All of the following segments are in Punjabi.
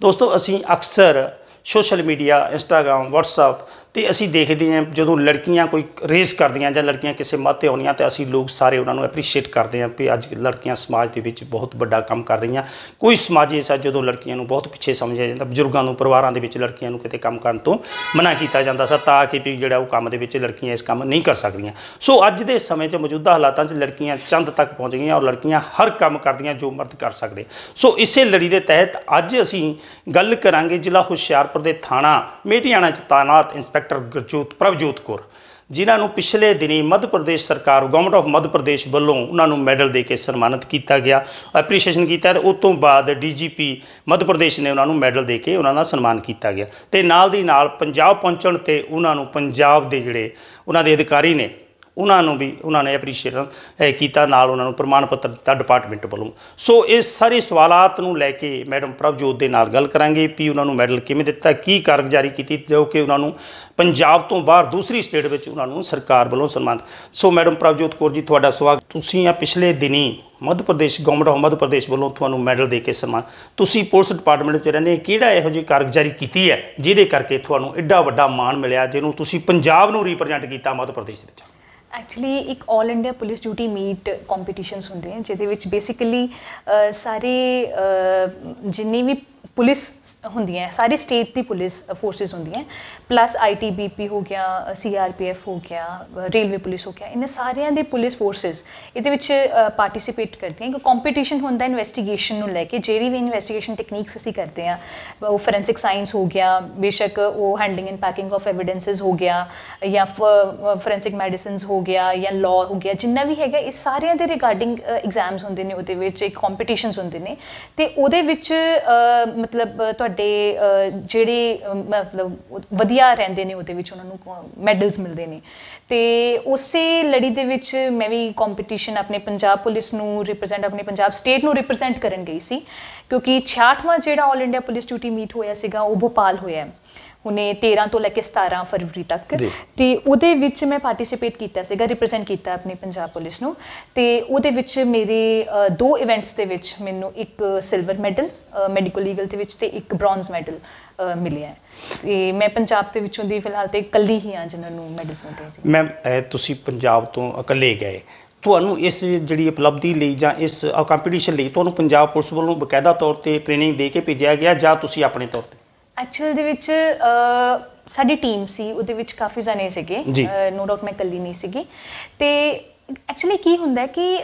ਦੋਸਤੋ ਅਸੀਂ ਅਕਸਰ ਸੋਸ਼ਲ ਮੀਡੀਆ ਇੰਸਟਾਗ੍ਰam ਵਟਸਐਪ ਤੇ ਅਸੀਂ ਦੇਖਦੇ ਹਾਂ ਜਦੋਂ ਲੜਕੀਆਂ ਕੋਈ ਰੇਸ ਕਰਦੀਆਂ ਜਾਂ ਲੜਕੀਆਂ ਕਿਸੇ ਮਾਤੇ ਆਉਂਦੀਆਂ ਤੇ ਅਸੀਂ ਲੋਕ ਸਾਰੇ ਉਹਨਾਂ ਨੂੰ ਐਪਰੀਸ਼ੀਏਟ ਕਰਦੇ ਹਾਂ ਕਿ ਅੱਜ ਲੜਕੀਆਂ ਸਮਾਜ ਦੇ ਵਿੱਚ ਬਹੁਤ ਵੱਡਾ ਕੰਮ ਕਰ ਰਹੀਆਂ ਕੋਈ ਸਮਾਜ ਐਸਾ ਜਦੋਂ ਲੜਕੀਆਂ ਨੂੰ ਬਹੁਤ ਪਿੱਛੇ ਸਮਝਿਆ ਜਾਂਦਾ ਬਜ਼ੁਰਗਾਂ ਨੂੰ ਪਰਿਵਾਰਾਂ ਦੇ ਵਿੱਚ ਲੜਕੀਆਂ ਨੂੰ ਕਿਤੇ ਕੰਮ ਕਰਨ ਤੋਂ ਮਨਾ ਕੀਤਾ ਜਾਂਦਾ ਸੀ ਤਾਂ ਕਿ ਵੀ ਜਿਹੜਾ ਉਹ ਕੰਮ ਦੇ ਵਿੱਚ ਲੜਕੀਆਂ ਇਸ ਕੰਮ ਨਹੀਂ ਕਰ ਸਕਦੀਆਂ ਸੋ ਅੱਜ ਦੇ ਸਮੇਂ 'ਚ ਮੌਜੂਦਾ ਹਾਲਾਤਾਂ 'ਚ ਲੜਕੀਆਂ ਚੰਦ ਤੱਕ ਪਹੁੰਚ ਗਈਆਂ ਔਰ ਲੜਕੀਆਂ ਹਰ ਕੰਮ ਕਰਦੀਆਂ ਜੋ ਮਰਦ ਕਰ ਸਕਦੇ ਸੋ ਇਸੇ ਲੜੀ ਦੇ ਤਹਿਤ ਅੱਜ ਅਸੀਂ ਗੱਲ ਕਰਾਂਗੇ ਜ਼ਿਲ੍ਹਾ ਹੁਸ਼ਿਆਰਪੁਰ ਦੇ ਥਾਣਾ 'ਚ ਡਾਇਰੈਕਟਰ ਗੁਰਜੋਤ ਪ੍ਰਭਜੋਤ ਕੌਰ ਜਿਨ੍ਹਾਂ ਨੂੰ ਪਿਛਲੇ ਦਿਨੀ ਮੱਧ ਪ੍ਰਦੇਸ਼ ਸਰਕਾਰ ਗਵਰਨਮੈਂਟ ਆਫ ਮੱਧ ਪ੍ਰਦੇਸ਼ ਵੱਲੋਂ ਉਹਨਾਂ ਨੂੰ ਮੈਡਲ ਦੇ ਕੇ ਸਨਮਾਨਿਤ ਕੀਤਾ ਗਿਆ ਐਪਰੀਸ਼ੀਏਸ਼ਨ ਕੀਤਾ ਤੇ ਉਸ ਤੋਂ ਬਾਅਦ ਡੀਜੀਪੀ ਮੱਧ ਪ੍ਰਦੇਸ਼ ਨੇ ਉਹਨਾਂ ਨੂੰ ਮੈਡਲ ਦੇ ਕੇ ਉਹਨਾਂ ਦਾ ਸਨਮਾਨ ਕੀਤਾ ਗਿਆ ਤੇ ਨਾਲ ਦੀ ਨਾਲ ਪੰਜਾਬ ਪਹੁੰਚਣ ਤੇ ਉਹਨਾਂ ਨੂੰ ਪੰਜਾਬ ਦੇ ਜਿਹੜੇ ਉਹਨਾਂ ਦੇ ਅਧਿਕਾਰੀ ਨੇ ਉਹਨਾਂ ਨੂੰ ਵੀ ਉਹਨਾਂ ਨੇ ਅਪਰੀਸ਼ੀਏਟ ਕੀਤਾ ਨਾਲ ਉਹਨਾਂ ਨੂੰ ਪ੍ਰਮਾਣ ਪੱਤਰ ਦਿੱਤਾ ਡਿਪਾਰਟਮੈਂਟ ਵੱਲੋਂ ਸੋ ਇਹ ਸਾਰੇ ਸਵਾਲਾਂਤ ਨੂੰ ਲੈ ਕੇ ਮੈਡਮ ਪ੍ਰਭਜੋਤ ਦੇ ਨਾਲ ਗੱਲ ਕਰਾਂਗੇ ਵੀ ਉਹਨਾਂ ਨੂੰ ਮੈਡਲ ਕਿਵੇਂ ਦਿੱਤਾ ਕੀ ਕਾਰਗੁਜ਼ਾਰੀ ਕੀਤੀ ਜੋ ਕਿ ਉਹਨਾਂ ਨੂੰ ਪੰਜਾਬ ਤੋਂ ਬਾਹਰ ਦੂਸਰੀ ਸਟੇਟ ਵਿੱਚ ਉਹਨਾਂ ਨੂੰ ਸਰਕਾਰ ਵੱਲੋਂ ਸਨਮਾਨ ਸੋ ਮੈਡਮ ਪ੍ਰਭਜੋਤ ਕੌਰ ਜੀ ਤੁਹਾਡਾ ਸਵਾਗਤ ਤੁਸੀਂ ਆ ਪਿਛਲੇ ਦਿਨੀ ਮੱਧ ਪ੍ਰਦੇਸ਼ ਗਵਰਨਮੈਂਟ ਆਫ ਮੱਧ ਪ੍ਰਦੇਸ਼ ਵੱਲੋਂ ਤੁਹਾਨੂੰ ਮੈਡਲ ਦੇ ਕੇ ਸਨਮਾਨ ਤੁਸੀਂ ਪੁਲਿਸ ਡਿਪਾਰਟਮੈਂਟ ਵਿੱਚ ਰਹਿੰਦੇ ਕਿਹੜਾ ਇਹੋ ਜਿਹੀ ਕਾਰਗੁਜ਼ਾਰੀ ਕੀਤੀ ਹੈ ਜਿਹਦੇ ਕਰਕੇ ਤੁਹਾਨੂੰ ਐਡਾ ਵੱਡਾ ਮਾਣ ਮਿਲਿਆ ਜਿਹਨੂੰ ਤੁਸੀਂ ਪੰਜਾਬ ਨੂੰ ਰਿਪਰੈਜ਼ੈਂਟ ਕੀਤਾ ਮੱਧ ਪ੍ਰਦੇਸ਼ ਵਿੱਚ ਐਕਚੁਅਲੀ ਇੱਕ 올 India police duty meet competitions ਹੁੰਦੇ ਆ ਜਿਹਦੇ ਵਿੱਚ ਬੇਸਿਕਲੀ ਸਾਰੇ ਜਿੰਨੇ ਵੀ ਪੁਲਿਸ ਹੁੰਦੀਆਂ ਹੈ ਸਾਰੀ ਸਟੇਟ ਦੀ ਪੁਲਿਸ ਫੋਰਸਸ ਹੁੰਦੀਆਂ ਪਲੱਸ ਆਈਟੀਬੀਪੀ ਹੋ ਗਿਆ ਸੀਆਰਪੀਐਫ ਹੋ ਗਿਆ ਰੇਲਵੇ ਪੁਲਿਸ ਹੋ ਗਿਆ ਇਹਨਾਂ ਸਾਰਿਆਂ ਦੇ ਪੁਲਿਸ ਫੋਰਸਸ ਇਹਦੇ ਵਿੱਚ ਪਾਰਟਿਸਿਪੇਟ ਕਰਦੀਆਂ ਕਿ ਕੰਪੀਟੀਸ਼ਨ ਹੁੰਦਾ ਇਨਵੈਸਟੀਗੇਸ਼ਨ ਨੂੰ ਲੈ ਕੇ ਜਿਹੜੀ ਵੀ ਇਨਵੈਸਟੀਗੇਸ਼ਨ ਟੈਕਨੀਕਸ ਅਸੀਂ ਕਰਦੇ ਆ ਉਹ ਫੋਰੈਂਸਿਕ ਸਾਇੰਸ ਹੋ ਗਿਆ ਬੇਸ਼ੱਕ ਉਹ handling and packing of evidences ਹੋ ਗਿਆ ਜਾਂ ਫੋਰੈਂਸਿਕ ਮੈਡੀਸਿਨਸ ਹੋ ਗਿਆ ਜਾਂ ਲਾਅ ਹੋ ਗਿਆ ਜਿੰਨਾ ਵੀ ਹੈਗਾ ਇਹ ਸਾਰਿਆਂ ਦੇ ਰਿਗਾਰਡਿੰਗ ਐਗਜ਼ਾਮਸ ਹੁੰਦੇ ਨੇ ਉਹਦੇ ਵਿੱਚ ਇੱਕ ਕੰਪੀਟੀਸ਼ਨਸ ਹੁੰਦੇ ਨੇ ਤੇ ਉਹਦੇ ਵਿੱਚ ਮਤਲਬ ਤੁਹਾਡੇ ਜਿਹੜੇ ਮਤਲਬ ਵਧੀਆ ਰਹਿੰਦੇ ਨੇ ਉਹਦੇ ਵਿੱਚ ਉਹਨਾਂ ਨੂੰ ਮੈਡਲਸ ਮਿਲਦੇ ਨੇ ਤੇ ਉਸੇ ਲੜੀ ਦੇ ਵਿੱਚ ਮੈਂ ਵੀ ਕੰਪੀਟੀਸ਼ਨ ਆਪਣੇ ਪੰਜਾਬ ਪੁਲਿਸ ਨੂੰ ਰਿਪਰੈਜ਼ੈਂਟ ਆਪਣੇ ਪੰਜਾਬ ਸਟੇਟ ਨੂੰ ਰਿਪਰੈਜ਼ੈਂਟ ਕਰਨ ਗਈ ਸੀ ਕਿਉਂਕਿ 66ਵਾਂ ਜਿਹੜਾ 올 ਇੰਡੀਆ ਪੁਲਿਸ ਡਿਊਟੀ ਮੀਟ ਹੋਇਆ ਸੀਗਾ ਉਹ ਭੋਪਾਲ ਹੋਇਆ ਹੈ ਉਹਨੇ 13 ਤੋਂ ਲੈ ਕੇ 17 ਫਰਵਰੀ ਤੱਕ ਤੇ ਉਹਦੇ ਵਿੱਚ ਮੈਂ ਪਾਰਟਿਸਿਪੇਟ ਕੀਤਾ ਸੀਗਾ ਰਿਪਰੈਜ਼ੈਂਟ ਕੀਤਾ ਆਪਣੀ ਪੰਜਾਬ ਪੁਲਿਸ ਨੂੰ ਤੇ ਉਹਦੇ ਵਿੱਚ ਮੇਰੇ ਦੋ ਇਵੈਂਟਸ ਦੇ ਵਿੱਚ ਮੈਨੂੰ ਇੱਕ ਸਿਲਵਰ ਮੈਡਲ ਮੈਡੀਕਲ ਲੀਗਲ ਦੇ ਵਿੱਚ ਤੇ ਇੱਕ ਬ੍ਰੌਂਜ਼ ਮੈਡਲ ਮਿਲਿਆ ਤੇ ਮੈਂ ਪੰਜਾਬ ਦੇ ਵਿੱਚੋਂ ਦੀ ਫਿਲਹਾਲ ਤੇ ਇਕੱਲੀ ਹੀ ਹਾਂ ਜਿਨ੍ਹਾਂ ਨੂੰ ਮੈਡਲ ਮਿਲੇ ਜੀ ਮੈਮ ਤੁਸੀਂ ਪੰਜਾਬ ਤੋਂ ਇਕੱਲੇ ਗਏ ਤੁਹਾਨੂੰ ਇਸ ਜਿਹੜੀ ਉਪਲਬਧੀ ਲਈ ਜਾਂ ਇਸ ਕੰਪੀਟੀਸ਼ਨ ਲਈ ਤੁਹਾਨੂੰ ਪੰਜਾਬ ਪੁਲਿਸ ਵੱਲੋਂ ਬਕਾਇਦਾ ਤੌਰ ਤੇ ਟ੍ਰੇਨਿੰਗ ਦੇ ਕੇ ਭੇਜਿਆ ਗਿਆ ਜਾਂ ਤੁਸੀਂ ਆਪਣੇ ਤੌਰ ਤੇ ਐਕਚੁਅਲ ਦੇ ਵਿੱਚ ਸਾਡੀ ਟੀਮ ਸੀ ਉਹਦੇ ਵਿੱਚ ਕਾਫੀ ਜਾਣੇ ਸੀਗੇ ਨੋ ਡਾਊਟ ਮੈਂ ਕੱਲੀ ਨਹੀਂ ਸੀਗੀ ਤੇ ਐਕਚੁਅਲੀ ਕੀ ਹੁੰਦਾ ਹੈ ਕਿ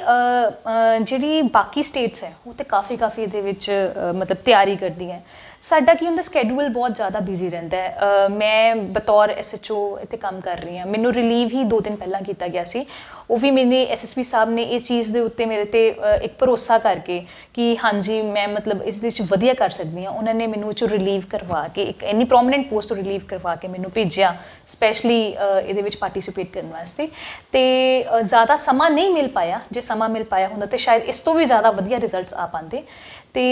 ਜਿਹੜੀ ਬਾਕੀ ਸਟੇਟਸ ਹੈ ਉਹ ਤੇ ਕਾਫੀ ਕਾਫੀ ਇਹਦੇ ਵਿੱਚ ਮਤਲਬ ਤਿਆਰੀ ਕਰਦੀਆਂ ਸਾਡਾ ਕੀ ਹੁੰਦਾ ਸਕੇਡਿਊਲ ਬਹੁਤ ਜ਼ਿਆਦਾ ਬਿਜ਼ੀ ਰਹਿੰਦਾ ਹੈ ਮੈਂ ਬਤੌਰ ਐਸਐਚਓ ਇੱਥੇ ਕੰਮ ਕਰ ਰਹੀ ਹਾਂ ਮੈਨੂੰ ਰਿਲੀਵ ਹੀ 2 ਦਿਨ ਪਹਿਲਾਂ ਕੀਤਾ ਗਿਆ ਸੀ ਉਹ ਵੀ ਮੇਰੇ ਐਸਐਸਪੀ ਸਾਹਿਬ ਨੇ ਇਸ ਚੀਜ਼ ਦੇ ਉੱਤੇ ਮੇਰੇ ਤੇ ਇੱਕ ਭਰੋਸਾ ਕਰਕੇ ਕਿ ਹਾਂਜੀ ਮੈਂ ਮਤਲਬ ਇਸ ਵਿੱਚ ਵਧੀਆ ਕਰ ਸਕਦੀ ਹਾਂ ਉਹਨਾਂ ਨੇ ਮੈਨੂੰ ਚੋ ਰਿਲੀਵ ਕਰਵਾ ਕੇ ਇੱਕ ਇੰਨੀ ਪ੍ਰੋਮਿਨੈਂਟ ਪੋਸਟ ਤੋਂ ਰਿਲੀਵ ਕਰਵਾ ਕੇ ਮੈਨੂੰ ਭੇਜਿਆ ਸਪੈਸ਼ਲੀ ਇਹਦੇ ਵਿੱਚ ਪਾਰਟਿਸਿਪੇਟ ਕਰਨ ਵਾਸਤੇ ਤੇ ਜ਼ਿਆਦਾ ਸਮਾਂ ਨਹੀਂ ਮਿਲ ਪਾਇਆ ਜੇ ਸਮਾਂ ਮਿਲ ਪਾਇਆ ਹੁੰਦਾ ਤੇ ਸ਼ਾਇਦ ਇਸ ਤੋਂ ਵੀ ਜ਼ਿਆਦਾ ਵਧੀਆ ਰਿਜ਼ਲਟਸ ਆ ਪਾਉਂਦੇ ਤੇ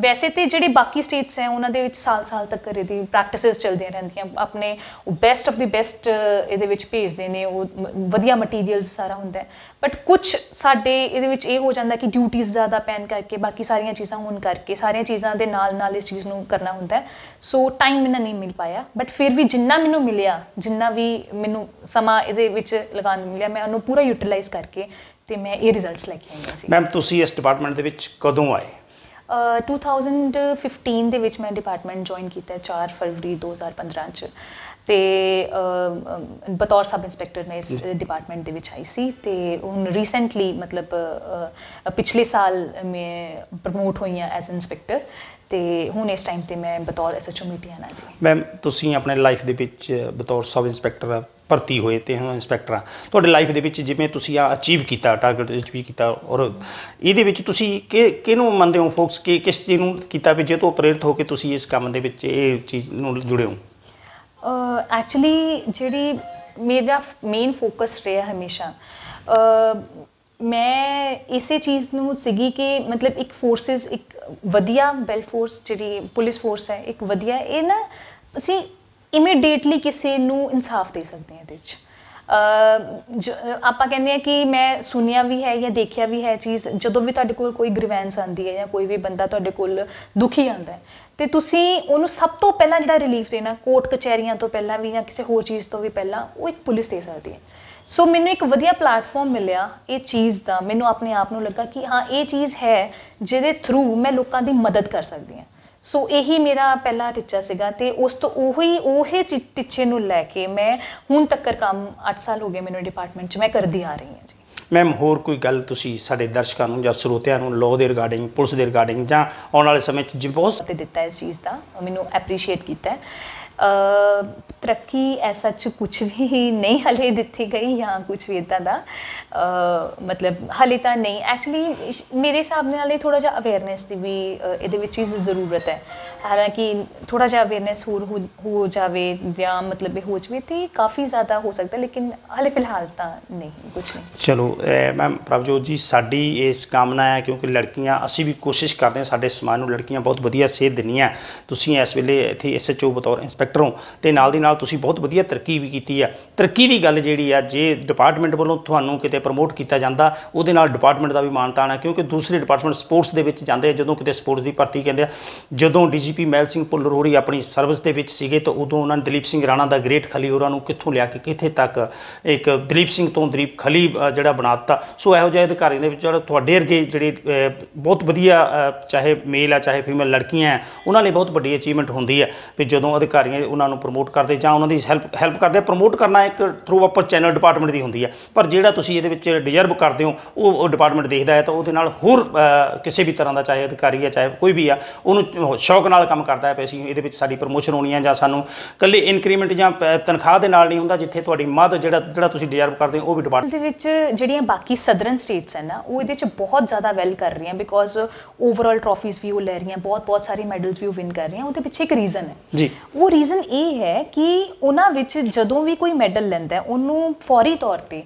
ਵੈਸੇ ਤੇ ਜਿਹੜੇ ਬਾਕੀ ਸਟੇਟਸ ਹੈ ਉਹਨਾਂ ਦੇ ਵਿੱਚ ਸਾਲ-ਸਾਲ ਤੱਕ ਇਹਦੀ ਪ੍ਰੈਕਟਿਸਸ ਚੱਲਦੀਆਂ ਰਹਿੰਦੀਆਂ ਆਪਣੇ ਬੈਸਟ ਆਫ ਦੀ ਬੈਸਟ ਇਹਦੇ ਵਿੱਚ ਭੇਜਦੇ ਨੇ ਉਹ ਵਧੀਆ ਮਟੀਰੀਅਲ ਸਾਰਾ ਹੁੰਦਾ ਬਟ ਕੁਝ ਸਾਡੇ ਇਹਦੇ ਵਿੱਚ ਇਹ ਹੋ ਜਾਂਦਾ ਕਿ ਡਿਊਟੀਆਂ ਜ਼ਿਆਦਾ ਪੈਨ ਕਰਕੇ ਬਾਕੀ ਸਾਰੀਆਂ ਚੀਜ਼ਾਂ ਹੋਣ ਕਰਕੇ ਸਾਰੀਆਂ ਚੀਜ਼ਾਂ ਦੇ ਨਾਲ-ਨਾਲ ਇਸ ਚੀਜ਼ ਨੂੰ ਕਰਨਾ ਹੁੰਦਾ ਸੋ ਟਾਈਮ ਮੈਨੂੰ ਨਹੀਂ ਮਿਲ ਪਾਇਆ ਬਟ ਫਿਰ ਵੀ ਜਿੰਨਾ ਮੈਨੂੰ ਮਿਲਿਆ ਜਿੰਨਾ ਵੀ ਮੈਨੂੰ ਸਮਾਂ ਇਹਦੇ ਵਿੱਚ ਲਗਾਉਣ ਮਿਲਿਆ ਮੈਂ ਉਹਨੂੰ ਪੂਰਾ ਯੂਟਿਲਾਈਜ਼ ਕਰਕੇ ਤੇ ਮੈਂ ਇਹ ਰਿਜ਼ਲਟਸ ਲੈ ਕੇ ਆਈ ਸੀ ਮੈਮ ਤੁਸੀਂ ਇਸ ਡਿਪਾਰਟਮੈਂਟ ਦੇ ਵਿੱਚ ਕਦੋਂ ਆਏ 2015 ਦੇ ਵਿੱਚ ਮੈਂ ਡਿਪਾਰਟਮੈਂਟ ਜੁਆਇਨ ਕੀਤਾ 4 ਫਰਵਰੀ 2015 ਚ ਤੇ ਬਤੌਰ ਸਬ ਇੰਸਪੈਕਟਰ ਮੈਂ ਇਸ ਡਿਪਾਰਟਮੈਂਟ ਦੇ ਵਿੱਚ ਆਈ ਸੀ ਤੇ ਹੁਣ ਰੀਸੈਂਟਲੀ ਮਤਲਬ ਪਿਛਲੇ ਸਾਲ ਮੈਂ ਪ੍ਰਮੋਟ ਹੋਈ ਆ ਐਸ ਇੰਸਪੈਕਟਰ ਤੇ ਹੁਣ ਇਸ ਟਾਈਮ ਤੇ ਮੈਂ ਬਤੌਰ ਐਸਐਚਓ ਮੀਪੀਆਨਾ ਜੀ ਮੈਮ ਤੁਸੀਂ ਆਪਣੇ ਲਾਈਫ ਦੇ ਵਿੱਚ ਬਤੌਰ ਸਬ ਇੰਸਪੈਕਟਰ ਭਰਤੀ ਹੋਏ ਤੇ ਹਾਂ ਆ ਤੁਹਾਡੇ ਲਾਈਫ ਦੇ ਵਿੱਚ ਜਿਵੇਂ ਤੁਸੀਂ ਆ ਅਚੀਵ ਕੀਤਾ ਟਾਰਗੇਟ ਅਚੀਵ ਕੀਤਾ ਔਰ ਇਹਦੇ ਵਿੱਚ ਤੁਸੀਂ ਕਿ ਕਿਹਨੂੰ ਮੰਨਦੇ ਹੋ ਫੋਕਸ ਕਿ ਕਿਸ ਚੀਜ਼ ਨੂੰ ਕੀਤਾ ਵੀ ਜੇ ਤੋਂ ਪ੍ਰੇਰਿਤ ਹੋ ਕੇ ਤੁਸੀਂ ਇਸ ਕੰਮ ਦੇ ਵਿੱਚ ਇਹ ਚੀਜ਼ ਨੂੰ ਜੁੜੇ ਹੋ ਐਕਚੁਅਲੀ ਜਿਹੜੀ ਮੇਰਾ ਮੇਨ ਫੋਕਸ ਰਿਹਾ ਹਮੇਸ਼ਾ ਮੈਂ ਇਸੇ ਚੀਜ਼ ਨੂੰ ਸਿੱਗੀ ਕਿ ਮਤਲਬ ਇੱਕ ਫੋਰਸਸ ਇੱਕ ਵਧੀਆ ਬੈਲ ਫੋਰਸ ਜਿਹੜੀ ਪੁਲਿਸ ਫੋਰਸ ਹੈ ਇੱਕ ਵਧੀਆ ਇਹ ਨਾ ਅਸੀਂ ਇਮੀਡੀਏਟਲੀ ਕਿਸੇ ਨੂੰ ਇਨਸਾਫ ਦੇ ਸਕਦੇ ਹਾਂ ਇਹਦੇ ਵਿੱਚ ਆਪਾਂ ਕਹਿੰਦੇ ਆ ਕਿ ਮੈਂ ਸੁਨਿਆ ਵੀ ਹੈ ਜਾਂ ਦੇਖਿਆ ਵੀ ਹੈ ਚੀਜ਼ ਜਦੋਂ ਵੀ ਤੁਹਾਡੇ ਕੋਲ ਕੋਈ ਗ੍ਰੀਵੈਂਸ ਆਂਦੀ ਹੈ ਜਾਂ ਕੋਈ ਵੀ ਬੰਦਾ ਤੁਹਾਡੇ ਕੋਲ ਦੁਖੀ ਆਂਦਾ ਹੈ ਤੇ ਤੁਸੀਂ ਉਹਨੂੰ ਸਭ ਤੋਂ ਪਹਿਲਾਂ ਜਿਹੜਾ ਰਿਲੀਫ ਦੇਣਾ ਕੋਰਟ ਕਚਹਿਰੀਆਂ ਤੋਂ ਪਹਿਲਾਂ ਵੀ ਜਾਂ ਕਿਸੇ ਹੋਰ ਚੀਜ਼ ਤੋਂ ਵੀ ਪਹਿਲਾਂ ਉਹ ਇੱਕ ਪੁਲਿਸ ਦੇ ਸਕਦੀ ਹੈ ਸੋ ਮੈਨੂੰ ਇੱਕ ਵਧੀਆ ਪਲੇਟਫਾਰਮ ਮਿਲਿਆ ਇਹ ਚੀਜ਼ ਦਾ ਮੈਨੂੰ ਆਪਣੇ ਆਪ ਨੂੰ ਲੱਗਾ ਕਿ ਹਾਂ ਇਹ ਚੀਜ਼ ਹੈ ਜਿਹਦੇ ਥਰੂ ਮੈਂ ਲੋਕਾਂ ਦੀ ਮਦਦ ਕਰ ਸਕਦੀ ਹਾਂ ਸੋ ਇਹੀ ਮੇਰਾ ਪਹਿਲਾ ਟਿੱਚਾ ਸੀਗਾ ਤੇ ਉਸ ਤੋਂ ਉਹੀ ਉਹੇ ਟਿੱਚੇ ਨੂੰ ਲੈ ਕੇ ਮੈਂ ਹੁਣ ਤੱਕਰ ਕੰਮ 8 ਸਾਲ ਹੋ ਗਏ ਮੈਨੂੰ ਡਿਪਾਰਟਮੈਂਟ 'ਚ ਮੈਂ ਕਰਦੀ ਆ ਰਹੀ ਹਾਂ ਜੀ ਮੈਮ ਹੋਰ ਕੋਈ ਗੱਲ ਤੁਸੀਂ ਸਾਡੇ ਦਰਸ਼ਕਾਂ ਨੂੰ ਜਾਂ ਸਰੋਤਿਆਂ ਨੂੰ ਲਾਅ ਦੇ ਰਿਗਾਰਡਿੰਗ ਪੁਲਿਸ ਦੇ ਰਿਗਾਰਡਿੰਗ ਜਾਂ ਆਉਣ ਵਾਲੇ ਸਮੇਂ 'ਚ ਜਿਵੇਂ ਬਹੁਤ ਦਿੱਤਾ ਇਸ ਚੀਜ਼ ਦਾ ਮੈਨੂੰ ਐਪਰੀਸ਼ੀਏਟ ਕੀਤਾ ਹੈ ਤਰੱਕੀ ਐਸਾ ਚ ਕੁਝ ਵੀ ਨਹੀਂ ਹਲੇ ਦਿੱਤੀ ਗਈ ਜਾਂ ਕੁਝ ਵੀ ਇਦਾਂ ਦਾ ਮਤਲਬ ਹਲੇ ਤਾਂ ਨਹੀਂ ਐਕਚੁਅਲੀ ਮੇਰੇ ਹਿਸਾਬ ਨਾਲ ਇਹ ਥੋੜਾ ਜਿਹਾ ਅਵੇਅਰਨੈਸ ਦੀ ਵੀ ਇਹਦੇ ਵਿੱਚ ਹੀ ਜ਼ਰੂਰਤ ਹੈ ਹਾਲਾਂਕਿ ਥੋੜਾ ਜਿਹਾ ਅਵੇਅਰਨੈਸ ਹੋਰ ਹੋ ਜਾਵੇ ਜਾਂ ਮਤਲਬ ਇਹ ਹੋ ਜਵੇ ਤੇ ਕਾਫੀ ਜ਼ਿਆਦਾ ਹੋ ਸਕਦਾ ਲੇਕਿਨ ਹਲੇ ਫਿਲਹਾਲ ਤਾਂ ਨਹੀਂ ਕੁਝ ਨਹੀਂ ਚਲੋ ਮੈਮ ਪ੍ਰਭਜੋਤ ਜੀ ਸਾਡੀ ਇਸ ਕਾਮਨਾ ਹੈ ਕਿਉਂਕਿ ਲੜਕੀਆਂ ਅਸੀਂ ਵੀ ਕੋਸ਼ਿਸ਼ ਕਰਦੇ ਹਾਂ ਸਾਡੇ ਸਮਾਜ ਨੂੰ ਲੜਕੀਆਂ ਬਹੁਤ ਵਧੀਆ ਸੇਧ ਦਿੰਦੀਆਂ ਤੁਸੀਂ ਇਸ ਵੇਲੇ ਇੱਥੇ ਐਸਐਚਓ ਬਤੌਰ ਇੰਸਪੈਕਟਰ ਹੋ ਤੇ ਨਾਲ ਦੀ ਨਾਲ ਤੁਸੀਂ ਬਹੁਤ ਵਧੀਆ ਤਰੱਕੀ ਵੀ ਕੀਤੀ ਆ ਤਰੱਕੀ ਦੀ ਗੱਲ ਜਿਹੜੀ ਆ ਜੇ ਡਿਪਾਰਟਮੈਂਟ ਵੱਲੋਂ ਤੁਹਾਨੂੰ ਕਿਤੇ ਪ੍ਰਮੋਟ ਕੀਤਾ ਜਾਂਦਾ ਉਹਦੇ ਨਾਲ ਡਿਪਾਰਟਮੈਂਟ ਦਾ ਵੀ ਮਾਨਤਾ ਆ ਕਿਉਂਕਿ ਦੂਸਰੇ ਡਿਪਾਰਟਮੈਂਟ ਸਪੋਰਟਸ ਦੇ ਵਿੱਚ ਜਾਂਦੇ ਆ ਜਦੋਂ ਕਿਤੇ ਸਪੋਰਟਸ ਦੀ ਭਰਤੀ ਕਹਿੰਦੇ ਆ ਜਦੋਂ ਡੀਜੀਪੀ ਮਹਿਲ ਸਿੰਘ ਭੁੱਲਰ ਹੋਰੀ ਆਪਣੀ ਸਰਵਿਸ ਦੇ ਵਿੱਚ ਸੀਗੇ ਤਾਂ ਉਦੋਂ ਉਹਨਾਂ ਨੇ ਦਲੀਪ ਸਿੰਘ ਰਾਣਾ ਦਾ ਗ੍ਰੇਟ ਖਲੀ ਹੋਰਾਂ ਨੂੰ ਕਿੱਥੋਂ ਲਿਆ ਕੇ ਕਿੱਥੇ ਤੱਕ ਇੱਕ ਦਲੀਪ ਸਿੰਘ ਤੋਂ ਦਲੀਪ ਖਲੀ ਜਿਹੜਾ ਬਣਾਤਾ ਸੋ ਇਹੋ ਜਿਹੇ ਅਧਿਕਾਰੀਆਂ ਦੇ ਵਿੱਚ ਤੁਹਾਡੇ ਅਰਗੇ ਜਿਹੜੇ ਬਹੁਤ ਵਧੀਆ ਚਾਹੇ ਮੇਲ ਆ ਚਾਹੇ ਫੀਮੇਲ ਲੜਕੀਆਂ ਉਹਨਾਂ ਲਈ ਬਹੁਤ ਵੱਡੀ ਅਚੀਵਮੈਂਟ ਹੁੰਦੀ ਹੈ ਵੀ ਜਦੋਂ ਅਧਿਕਾਰੀਆਂ ਉਹਨਾਂ ਨੂੰ ਪ੍ਰਮੋਟ ਕਰਦੇ ਜਾਂ ਉਹਨਾਂ ਦੀ ਹੈਲਪ ਹੈਲਪ ਕਰਦੇ ਪ੍ਰਮੋਟ ਕਰਨਾ ਇੱਕ ਥਰੂ ਆਪਰ ਚੈਨਲ ਡਿਪਾਰਟਮੈਂਟ ਦੀ ਹੁੰਦੀ ਹੈ ਪਰ ਜਿਹੜਾ ਤੁਸੀਂ ਇਹਦੇ ਵਿੱਚ ਡਿਜ਼ਰਵ ਕਰਦੇ ਹੋ ਉਹ ਡਿਪਾਰਟਮੈਂਟ ਦੇਖਦਾ ਹੈ ਤਾਂ ਉਹਦੇ ਨਾਲ ਹੋਰ ਕਿਸੇ ਵੀ ਤਰ੍ਹਾਂ ਦਾ ਚਾਹੇ ਅਧਿਕਾਰੀ ਹੈ ਚਾਹੇ ਕੋਈ ਵੀ ਆ ਉਹਨੂੰ ਸ਼ੌਕ ਨਾਲ ਕੰਮ ਕਰਦਾ ਹੈ ਪਈ ਸੀ ਇਹਦੇ ਵਿੱਚ ਸਾਡੀ ਪ੍ਰਮੋਸ਼ਨ ਹੋਣੀ ਹੈ ਜਾਂ ਸਾਨੂੰ ਕੱਲੇ ਇਨਕਰੀਮੈਂਟ ਜਾਂ ਤਨਖਾਹ ਦੇ ਨਾਲ ਨਹੀਂ ਹੁੰਦਾ ਜਿੱਥੇ ਤੁਹਾਡੀ ਮਦ ਜਿਹੜਾ ਜਿਹੜਾ ਤੁਸੀਂ ਡਿਜ਼ਰਵ ਕਰਦੇ ਹੋ ਉਹ ਵੀ ਡਿਪਾਰਟਮੈਂਟ ਦੇ ਵਿੱਚ ਜਿਹੜੀਆਂ ਬਾਕੀ ਸਦਰਨ ਸਟੇਟਸ ਹਨ ਨਾ ਉਹ ਇਹਦੇ ਵਿੱਚ ਬਹੁਤ ਜ਼ਿਆਦਾ ਵੈਲ ਕਰ ਰਹੀਆਂ ਬਿਕੋਜ਼ ਓਵਰਆਲ ਟਰੋਫੀਜ਼ ਵੀ ਉਹ ਲੈ ਰਹੀਆਂ ਬਹੁਤ ਬਹੁਤ ਸਾਰੇ ਮੈਡਲਸ ਵੀ ਉਹ ਵਿਨ ਕਰ ਰਹੀਆਂ ਉਹਦੇ ਪਿੱਛੇ ਇੱਕ ਰੀਜ਼ਨ ਹੈ ਜੀ ਉਹ ਰੀਜ਼ਨ ਇਹ ਹੈ ਕਿ ਉਹਨਾਂ ਵਿੱਚ ਜਦੋਂ ਵੀ ਕੋਈ ਮੈਡਲ ਲੈਂਦਾ ਉਹਨੂੰ ਫੌਰੀ ਤੌਰ ਤੇ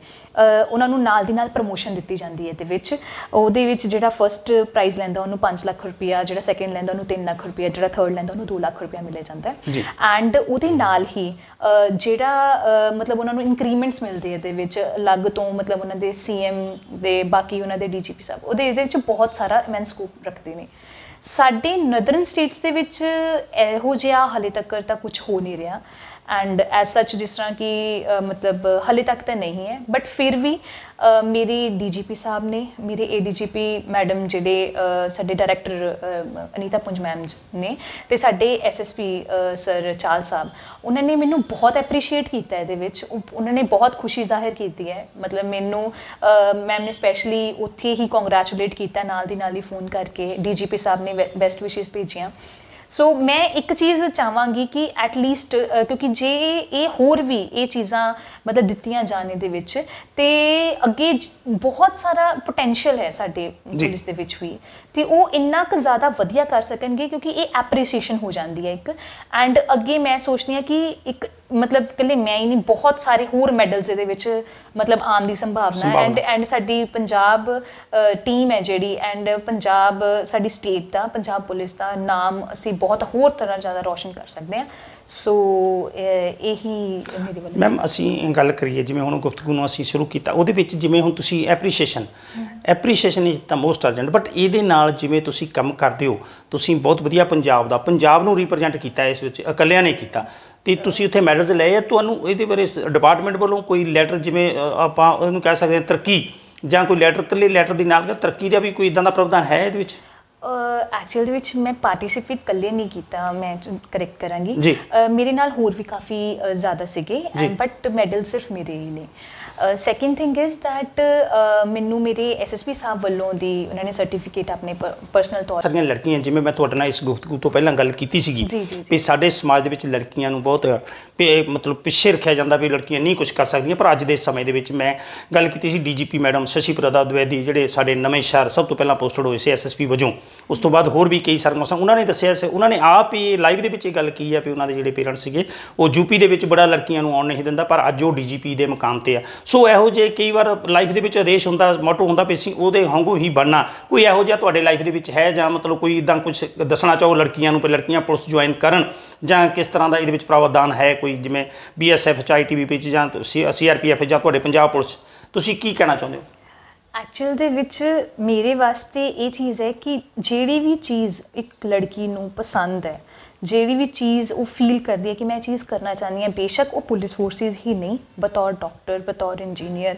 ਉਹਨਾਂ ਨੂੰ ਨਾਲ ਦੀ ਨਾਲ ਪ੍ਰੋਮੋਸ਼ਨ ਦਿੱਤੀ ਜਾਂਦੀ ਹੈ ਤੇ ਵਿੱਚ ਉਹਦੇ ਵਿੱਚ ਜਿਹੜਾ ਫਰਸਟ ਪ੍ਰਾਈਜ਼ ਲੈਂਦਾ ਉਹਨੂੰ 5 ਲੱਖ ਰੁਪਇਆ ਜਿਹੜਾ ਸੈਕੰਡ ਲੈਂਦਾ ਉਹਨੂੰ 3 ਲੱਖ ਰੁਪਇਆ ਜਿਹੜਾ ਥਰਡ ਲੈਂਦਾ ਉਹਨੂੰ 2 ਲੱਖ ਰੁਪਇਆ ਮਿਲੇ ਜਾਂਦਾ ਹੈ ਐਂਡ ਉਹਦੇ ਨਾਲ ਹੀ ਜਿਹੜਾ ਮਤਲਬ ਉਹਨਾਂ ਨੂੰ ਇਨਕਰੀਮੈਂਟਸ ਮਿਲਦੇ ਆ ਵਿੱਚ ਅਲੱਗ ਤੋਂ ਮਤਲਬ ਉਹਨਾਂ ਦੇ ਸੀਐਮ ਦੇ ਬਾਕੀ ਉਹਨਾਂ ਦੇ ਡੀਜੀਪੀ ਸਾਹਿਬ ਉਹਦੇ ਇਹਦੇ ਵਿੱਚ ਬਹੁਤ ਸਾਰਾ ਇਮੈਂਸ ਸਕੋਪ ਰੱਖਦੇ ਨੇ ਸਾਡੇ ਨਦਰਨ ਸਟੇਟਸ ਦੇ ਵਿੱਚ ਇਹੋ ਜਿਹਾ ਹਲੇ ਤੱਕ ਤਾਂ ਕੁਝ ਹੋ ਨਹੀਂ ਰਿਹਾ ਐਂਡ ਐਸ ਸੱਚ ਜਿਸ ਤਰ੍ਹਾਂ ਕਿ ਮਤਲਬ ਹਲੇ ਤੱਕ ਤਾਂ ਨਹੀਂ ਹੈ ਬਟ ਫਿਰ ਵੀ ਮੇਰੀ ਡੀਜੀਪੀ ਸਾਹਿਬ ਨੇ ਮੇਰੇ ਏਡੀਜੀਪੀ ਮੈਡਮ ਜਿਹੜੇ ਸਾਡੇ ਡਾਇਰੈਕਟਰ ਅਨੀਤਾ ਪੁੰਜ ਮੈਮ ਨੇ ਤੇ ਸਾਡੇ ਐਸਐਸਪੀ ਸਰ ਚਾਲ ਸਾਹਿਬ ਉਹਨਾਂ ਨੇ ਮੈਨੂੰ ਬਹੁਤ ਐਪਰੀਸ਼ੀਏਟ ਕੀਤਾ ਇਹਦੇ ਵਿੱਚ ਉਹਨਾਂ ਨੇ ਬਹੁਤ ਖੁਸ਼ੀ ਜ਼ਾਹਿਰ ਕੀਤੀ ਹੈ ਮਤਲਬ ਮੈਨੂੰ ਮੈਮ ਨੇ ਸਪੈਸ਼ਲੀ ਉੱਥੇ ਹੀ ਕੰਗ੍ਰੈਚੁਲੇਟ ਕੀਤਾ ਨਾਲ ਦੀ ਨਾਲ ਹੀ ਫੋਨ ਕਰਕੇ ਡੀਜੀਪੀ ਸਾਹਿਬ ਨੇ ਬੈਸਟ ਵਿਸ਼ੇਸ ਭੇਜੀਆਂ ਸੋ ਮੈਂ ਇੱਕ ਚੀਜ਼ ਚਾਹਾਂਗੀ ਕਿ ਐਟ ਲੀਸਟ ਕਿਉਂਕਿ ਜੇ ਇਹ ਹੋਰ ਵੀ ਇਹ ਚੀਜ਼ਾਂ ਮਤਲਬ ਦਿੱਤੀਆਂ ਜਾਣੇ ਦੇ ਵਿੱਚ ਤੇ ਅੱਗੇ ਬਹੁਤ ਸਾਰਾ ਪੋਟੈਂਸ਼ੀਅਲ ਹੈ ਸਾਡੇ ਪੁਲਿਸ ਦੇ ਵਿੱਚ ਵੀ ਤੇ ਉਹ ਇੰਨਾ ਕੁ ਜ਼ਿਆਦਾ ਵਧੀਆ ਕਰ ਸਕਣਗੇ ਕਿਉਂਕਿ ਇਹ ਐਪਰੀਸੀਏਸ਼ਨ ਹੋ ਜਾਂਦੀ ਹੈ ਇੱਕ ਐਂਡ ਅੱਗੇ ਮੈਂ ਸੋਚਦੀ ਹਾਂ ਕਿ ਇੱਕ ਮਤਲਬ ਕਹਿੰਦੇ ਮੈਂ ਹੀ ਨਹੀਂ ਬਹੁਤ ਸਾਰੇ ਹੋਰ ਮੈਡਲਸ ਇਹਦੇ ਵਿੱਚ ਮਤਲਬ ਆਉਣ ਦੀ ਸੰਭਾਵਨਾ ਹੈ ਐਂਡ ਐਂਡ ਸਾਡੀ ਪੰਜਾਬ ਟੀਮ ਹੈ ਜਿਹੜੀ ਐਂਡ ਪੰਜਾਬ ਸਾਡੀ ਸਟੇਟ ਦਾ ਪੰਜਾਬ ਪੁਲਿਸ ਦਾ ਨਾਮ ਅਸੀਂ ਬਹੁਤ ਹੋਰ ਤਰ੍ਹਾਂ ਜ਼ਿਆਦਾ ਰੋਸ਼ਨ ਕਰ ਸਕਦੇ ਹਾਂ ਸੋ ਇਹੀ ਮੇਰੀ ਵੱਲੋਂ ਮੈਮ ਅਸੀਂ ਗੱਲ ਕਰੀਏ ਜਿਵੇਂ ਹੁਣ ਗੁਫ਼ਤਗੂ ਨੂੰ ਅਸੀਂ ਸ਼ੁਰੂ ਕੀਤਾ ਉਹਦੇ ਵਿੱਚ ਜਿਵੇਂ ਹੁਣ ਤੁਸੀਂ appreciation appreciation is the most urgent but ਇਹਦੇ ਨਾਲ ਜਿਵੇਂ ਤੁਸੀਂ ਕੰਮ ਕਰਦੇ ਹੋ ਤੁਸੀਂ ਬਹੁਤ ਵਧੀਆ ਪੰਜਾਬ ਦਾ ਪੰਜਾਬ ਨੂੰ ਰਿਪਰੈਜ਼ੈਂਟ ਕੀਤਾ ਇਸ ਵਿੱਚ ਇਕੱਲਿਆਂ ਨੇ ਕੀਤਾ ਤੇ ਤੁਸੀਂ ਉੱਥੇ ਮੈਡਲਸ ਲਏ ਆ ਤੁਹਾਨੂੰ ਇਹਦੇ ਬਾਰੇ ਡਿਪਾਰਟਮੈਂਟ ਵੱਲੋਂ ਕੋਈ ਲੈਟਰ ਜਿਵੇਂ ਆਪਾਂ ਉਹਨੂੰ ਕਹਿ ਸਕਦੇ ਹਾਂ ਤਰੱਕੀ ਜਾਂ ਕੋਈ ਲੈਟਰ ਇਕੱਲੇ ਲੈਟਰ ਦੇ ਨਾਲ ਤਰੱਕੀ ਦਾ ਵੀ ਕੋਈ ਇਦਾਂ ਦਾ ਪ੍ਰਵਧਾਨ ਹੈ ਇਹਦੇ ਵਿੱਚ ਐਕਚੁਅਲ ਦੇ ਵਿੱਚ ਮੈਂ ਪਾਰਟਿਸਿਪੇਟ ਕੱਲੇ ਨਹੀਂ ਕੀਤਾ ਮੈਂ ਕਰੈਕਟ ਕਰਾਂਗੀ ਮੇਰੇ ਨਾਲ ਹੋਰ ਵੀ ਕਾਫੀ ਜ਼ਿਆਦਾ ਸੀਗੇ ਬਟ ਮੈਡਲ ਸਿਰਫ ਮੇਰੇ ਹੀ ਨੇ ਸੈਕਿੰਡ ਥਿੰਗ ਇਜ਼ ਥੈਟ ਮੈਨੂੰ ਮੇਰੇ ਐਸਐਸਪੀ ਸਾਹਿਬ ਵੱਲੋਂ ਦੀ ਉਹਨਾਂ ਨੇ ਸਰਟੀਫਿਕੇਟ ਆਪਣੇ ਪਰਸਨਲ ਤੌਰ ਸਾਡੀਆਂ ਲੜਕੀਆਂ ਜਿਵੇਂ ਮੈਂ ਤੁਹਾਡੇ ਨਾਲ ਇਸ ਗੁਫ਼ਤਗੂ ਤੋਂ ਪਹਿਲਾਂ ਗੱਲ ਕੀਤੀ ਸੀਗੀ ਵੀ ਸਾਡੇ ਸਮਾਜ ਦੇ ਵਿੱਚ ਲੜਕੀਆਂ ਨੂੰ ਬਹੁਤ ਮਤਲਬ ਪਿੱਛੇ ਰੱਖਿਆ ਜਾਂਦਾ ਵੀ ਲੜਕੀਆਂ ਨਹੀਂ ਕੁਝ ਕਰ ਸਕਦੀਆਂ ਪਰ ਅੱਜ ਦੇ ਸਮੇਂ ਦੇ ਵਿੱਚ ਮੈਂ ਗੱਲ ਕੀਤੀ ਸੀ ਡੀਜੀਪੀ ਮੈਡਮ ਸ਼ਸ਼ੀ ਪ੍ਰਦਾ ਦਵੇਦੀ ਜਿਹੜੇ ਸਾਡੇ ਨਵੇਂ ਸ਼ਹਿਰ ਸਭ ਤੋਂ ਪਹਿਲਾਂ ਪੋਸਟਡ ਹੋਏ ਸੀ ਐਸਐਸਪੀ ਵਜੋਂ ਉਸ ਤੋਂ ਬਾਅਦ ਹੋਰ ਵੀ ਕਈ ਸਰਗੋਸਾਂ ਉਹਨਾਂ ਨੇ ਦੱਸਿਆ ਸੀ ਉਹਨਾਂ ਨੇ ਆਪ ਹੀ ਲਾਈਵ ਦੇ ਵਿੱਚ ਇਹ ਗੱਲ ਕੀਤੀ ਆ ਵੀ ਉਹਨਾਂ ਦੇ ਜਿਹੜੇ ਪੇਰੈਂਟਸ ਸੀਗੇ ਉਹ ਯੂਪੀ ਦੇ ਵਿੱਚ ਬੜਾ ਲੜਕੀਆਂ ਨੂੰ ਆਉਣ ਨਹੀਂ ਦਿੰਦਾ ਪਰ ਅੱਜ ਉਹ ਡੀਜੀਪੀ ਦੇ ਮਕਾਮ ਤੇ ਆ ਸੋ ਇਹੋ ਜੇ ਕਈ ਵਾਰ ਲਾਈਫ ਦੇ ਵਿੱਚ ਰੇਸ਼ ਹੁੰਦਾ ਮੋਟੋ ਹੁੰਦਾ ਵੀ ਅਸੀਂ ਉਹਦੇ ਵਾਂਗੂ ਹੀ ਬਣਨਾ ਕੋਈ ਇਹੋ ਜਿਹਾ ਤੁਹਾਡੇ ਲਾਈਫ ਦੇ ਵਿੱਚ ਹੈ ਜਾਂ ਮਤਲਬ ਕੋਈ ਇਦਾਂ ਕੁਝ ਦੱਸਣਾ ਚਾਹੋ ਲੜਕੀਆਂ ਨੂੰ ਪਰ ਲੜਕੀਆਂ ਪੁਲਿਸ ਜੁਆਇਨ ਕਰਨ ਜਾਂ ਕਿਸ ਤਰ੍ਹਾਂ ਦਾ ਇਹਦੇ ਵਿੱਚ ਪ੍ਰਾਵਧਾਨ ਹੈ ਕੋਈ ਜਿਵੇਂ ਬੀਐਸਐਫ ਚ ਆਈਟੀਬੀ ਵਿੱਚ ਜਾਂ ਸੀਆਰਪੀਐਫ ਜਾਂ ਤੁਹਾਡੇ ਪੰਜਾਬ ਪੁਲਿਸ ਤੁਸੀਂ ਕੀ ਕਹਿਣਾ ਚਾਹੁੰਦੇ ਹੋ ਐਕਚੁਅਲ ਦੇ ਵਿੱਚ ਮੇਰੇ ਵਾਸਤੇ ਇਹ ਚੀਜ਼ ਹੈ ਕਿ ਜਿਹੜੀ ਵੀ ਚੀਜ਼ ਇੱਕ ਲੜਕੀ ਨੂੰ ਪਸੰਦ ਹੈ ਜਿਹੜੀ ਵੀ ਚੀਜ਼ ਉਹ ਫੀਲ ਕਰਦੀ ਹੈ ਕਿ ਮੈਂ ਇਹ ਚੀਜ਼ ਕਰਨਾ ਚਾਹੁੰਦੀ ਹਾਂ ਬੇਸ਼ੱਕ ਉਹ ਪੁਲਿਸ ਫੋਰਸਿਸ ਹੀ ਨਹੀਂ ਬਤੌਰ ਡਾਕਟਰ ਬਤੌਰ ਇੰਜੀਨੀਅਰ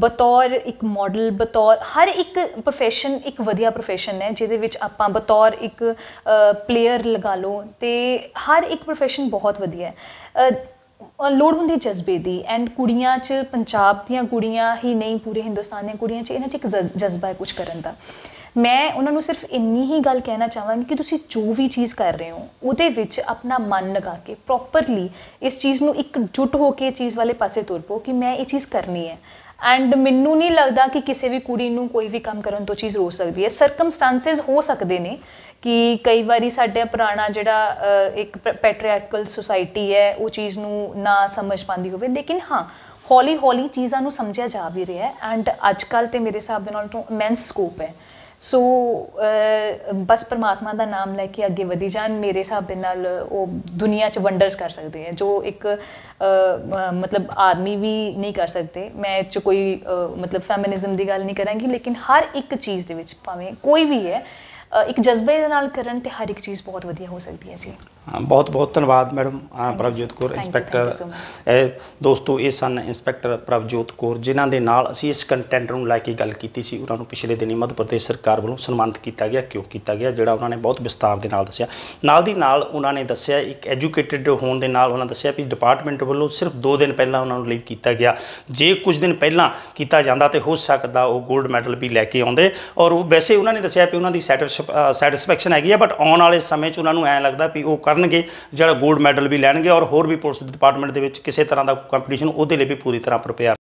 ਬਤੌਰ ਇੱਕ ਮਾਡਲ ਬਤੌਰ ਹਰ ਇੱਕ profession ਇੱਕ ਵਧੀਆ profession ਹੈ ਜਿਹਦੇ ਵਿੱਚ ਆਪਾਂ ਬਤੌਰ ਇੱਕ ਪਲੇਅਰ ਲਗਾ ਲਓ ਤੇ ਹਰ ਇੱਕ profession ਬਹੁਤ ਵਧੀਆ ਹੈ ਲੋੜ ਹੁੰਦੀ ਜਜ਼ਬੇ ਦੀ ਐਂਡ ਕੁੜੀਆਂ 'ਚ ਪੰਜਾਬ ਦੀਆਂ ਕੁੜੀਆਂ ਹੀ ਨਹੀਂ ਪੂਰੇ ਹਿੰਦੁਸਤਾਨ ਦੀਆਂ ਕੁੜੀਆਂ 'ਚ ਇਹਨਾਂ 'ਚ ਇੱਕ ਜਜ਼ਬਾ ਹੈ ਕੁਝ ਕਰਨ ਦਾ ਮੈਂ ਉਹਨਾਂ ਨੂੰ ਸਿਰਫ ਇੰਨੀ ਹੀ ਗੱਲ ਕਹਿਣਾ ਚਾਹਾਂਗੀ ਕਿ ਤੁਸੀਂ ਜੋ ਵੀ ਚੀਜ਼ ਕਰ ਰਹੇ ਹੋ ਉਹਦੇ ਵਿੱਚ ਆਪਣਾ ਮਨ ਲਗਾ ਕੇ ਪ੍ਰੋਪਰਲੀ ਇਸ ਚੀਜ਼ ਨੂੰ ਇੱਕ ਜੁਟ ਹੋ ਕੇ ਚੀਜ਼ ਵਾਲੇ ਪਾਸੇ ਤੁਰ ਪੋ ਕਿ ਮੈਂ ਇਹ ਚੀਜ਼ ਕਰਨੀ ਹੈ ਐਂਡ ਮੈਨੂੰ ਨਹੀਂ ਲੱਗਦਾ ਕਿ ਕਿਸੇ ਵੀ ਕੁੜੀ ਨੂੰ ਕੋਈ ਵੀ ਕੰਮ ਕਰਨ ਤੋਂ ਚੀਜ਼ ਰੋਕ ਸਕਦੀ ਹੈ ਸਰਕਮਸਟੈਂਸਸ ਹੋ ਸਕਦੇ ਨੇ ਕਿ ਕਈ ਵਾਰੀ ਸਾਡੇ ਪੁਰਾਣਾ ਜਿਹੜਾ ਇੱਕ ਪੈਟਰੀਆਰਕਲ ਸੋਸਾਇਟੀ ਹੈ ਉਹ ਚੀਜ਼ ਨੂੰ ਨਾ ਸਮਝ ਪਾਉਂਦੀ ਹੋਵੇ ਲੇਕਿਨ ਹਾਂ ਹੌਲੀ ਹੌਲੀ ਚੀਜ਼ਾਂ ਨੂੰ ਸਮਝਿਆ ਜਾ ਵੀ ਰਿਹਾ ਹੈ ਐਂਡ ਅੱਜ ਕੱਲ ਤੇ ਮੇਰੇ ਹਿਸਾਬ ਦੇ ਨਾਲ ਤੋਂ ਇਮੈਂਸ ਸਕੋਪ ਹੈ ਸੋ ਬਸ ਪਰਮਾਤਮਾ ਦਾ ਨਾਮ ਲੈ ਕੇ ਅੱਗੇ ਵਧੀ ਜਾਣ ਮੇਰੇ ਹਿਸਾਬ ਦੇ ਨਾਲ ਉਹ ਦੁਨੀਆ 'ਚ ਵੰਡਰਸ ਕਰ ਸਕਦੇ ਆ ਜੋ ਇੱਕ ਮਤਲਬ ਆਦਮੀ ਵੀ ਨਹੀਂ ਕਰ ਸਕਦੇ ਮੈਂ ਇਹ 'ਚ ਕੋਈ ਮਤਲਬ ਫੈਮਿਨਿਜ਼ਮ ਦੀ ਗੱਲ ਨਹੀਂ ਕਰਾਂਗੀ ਲੇਕਿਨ ਹਰ ਇੱਕ ਚੀਜ਼ ਦੇ ਵਿੱਚ ਭਾਵੇਂ ਕੋਈ ਵੀ ਹੈ ਇੱਕ ਜਜ਼ਬੇ ਦੇ ਨਾਲ ਕਰਨ ਤੇ ਹਰ ਇੱਕ ਚੀਜ਼ ਬਹੁਤ ਵਧੀਆ ਹੋ ਸਕਦੀ ਹੈ ਜੀ ਬਹੁਤ ਬਹੁਤ ਧੰਨਵਾਦ ਮੈਡਮ ਪ੍ਰਭਜੋਤ ਕੌਰ ਇੰਸਪੈਕਟਰ ਇਹ ਦੋਸਤੋ ਇਹ ਸਨ ਇੰਸਪੈਕਟਰ ਪ੍ਰਭਜੋਤ ਕੌਰ ਜਿਨ੍ਹਾਂ ਦੇ ਨਾਲ ਅਸੀਂ ਇਸ ਕੰਟੈਂਟ ਨੂੰ ਲੈ ਕੇ ਗੱਲ ਕੀਤੀ ਸੀ ਉਹਨਾਂ ਨੂੰ ਪਿਛਲੇ ਦਿਨੀ ਮੱਧ ਪ੍ਰਦੇਸ਼ ਸਰਕਾਰ ਵੱਲੋਂ ਸਨਮਾਨਿਤ ਕੀਤਾ ਗਿਆ ਕਿਉਂ ਕੀਤਾ ਗਿਆ ਜਿਹੜਾ ਉਹਨਾਂ ਨੇ ਬਹੁਤ ਵਿਸਤਾਰ ਦੇ ਨਾਲ ਦੱਸਿਆ ਨਾਲ ਦੀ ਨਾਲ ਉਹਨਾਂ ਨੇ ਦੱਸਿਆ ਇੱਕ ਐਜੂਕੇਟਿਡ ਹੋਣ ਦੇ ਨਾਲ ਉਹਨਾਂ ਦੱਸਿਆ ਵੀ ਡਿਪਾਰਟਮੈਂਟ ਵੱਲੋਂ ਸਿਰਫ 2 ਦਿਨ ਪਹਿਲਾਂ ਉਹਨਾਂ ਨੂੰ ਲੀਵ ਕੀਤਾ ਗਿਆ ਜੇ ਕੁਝ ਦਿਨ ਪਹਿਲਾਂ ਕੀਤਾ ਜਾਂਦਾ ਤੇ ਹੋ ਸਕਦਾ ਉਹ 골ਡ ਮੈਡਲ ਵੀ ਲੈ ਕੇ ਆਉਂਦੇ ਔਰ ਉਹ ਵੈਸੇ ਉਹਨਾਂ ਨੇ ਦੱਸਿਆ ਕਿ ਉਹਨਾਂ ਦੀ ਸੈਟੀਸਫੈਕਸ਼ਨ ਹੈਗੀ ਆ ਬਟ ਆਉਣ ਵਾਲੇ ਸਮੇਂ 'ਚ ਉਹਨਾਂ ਨੂੰ ਐ ਲੱਗਦਾ ਵੀ ਉਹ ਕਰਨਗੇ ਜਿਹੜਾ 골ਡ ਮੈਡਲ ਵੀ ਲੈਣਗੇ ਔਰ ਹੋਰ ਵੀ ਪੁਲਿਸ ਡਿਪਾਰਟਮੈਂਟ ਦੇ ਵਿੱਚ ਕਿਸੇ ਤਰ੍ਹਾਂ ਦਾ ਕੰਪੀਟੀਸ਼ਨ ਉਹਦੇ ਲਈ ਵੀ ਪੂਰੀ ਤਰ੍ਹਾਂ ਪ੍ਰਪੇਅਰ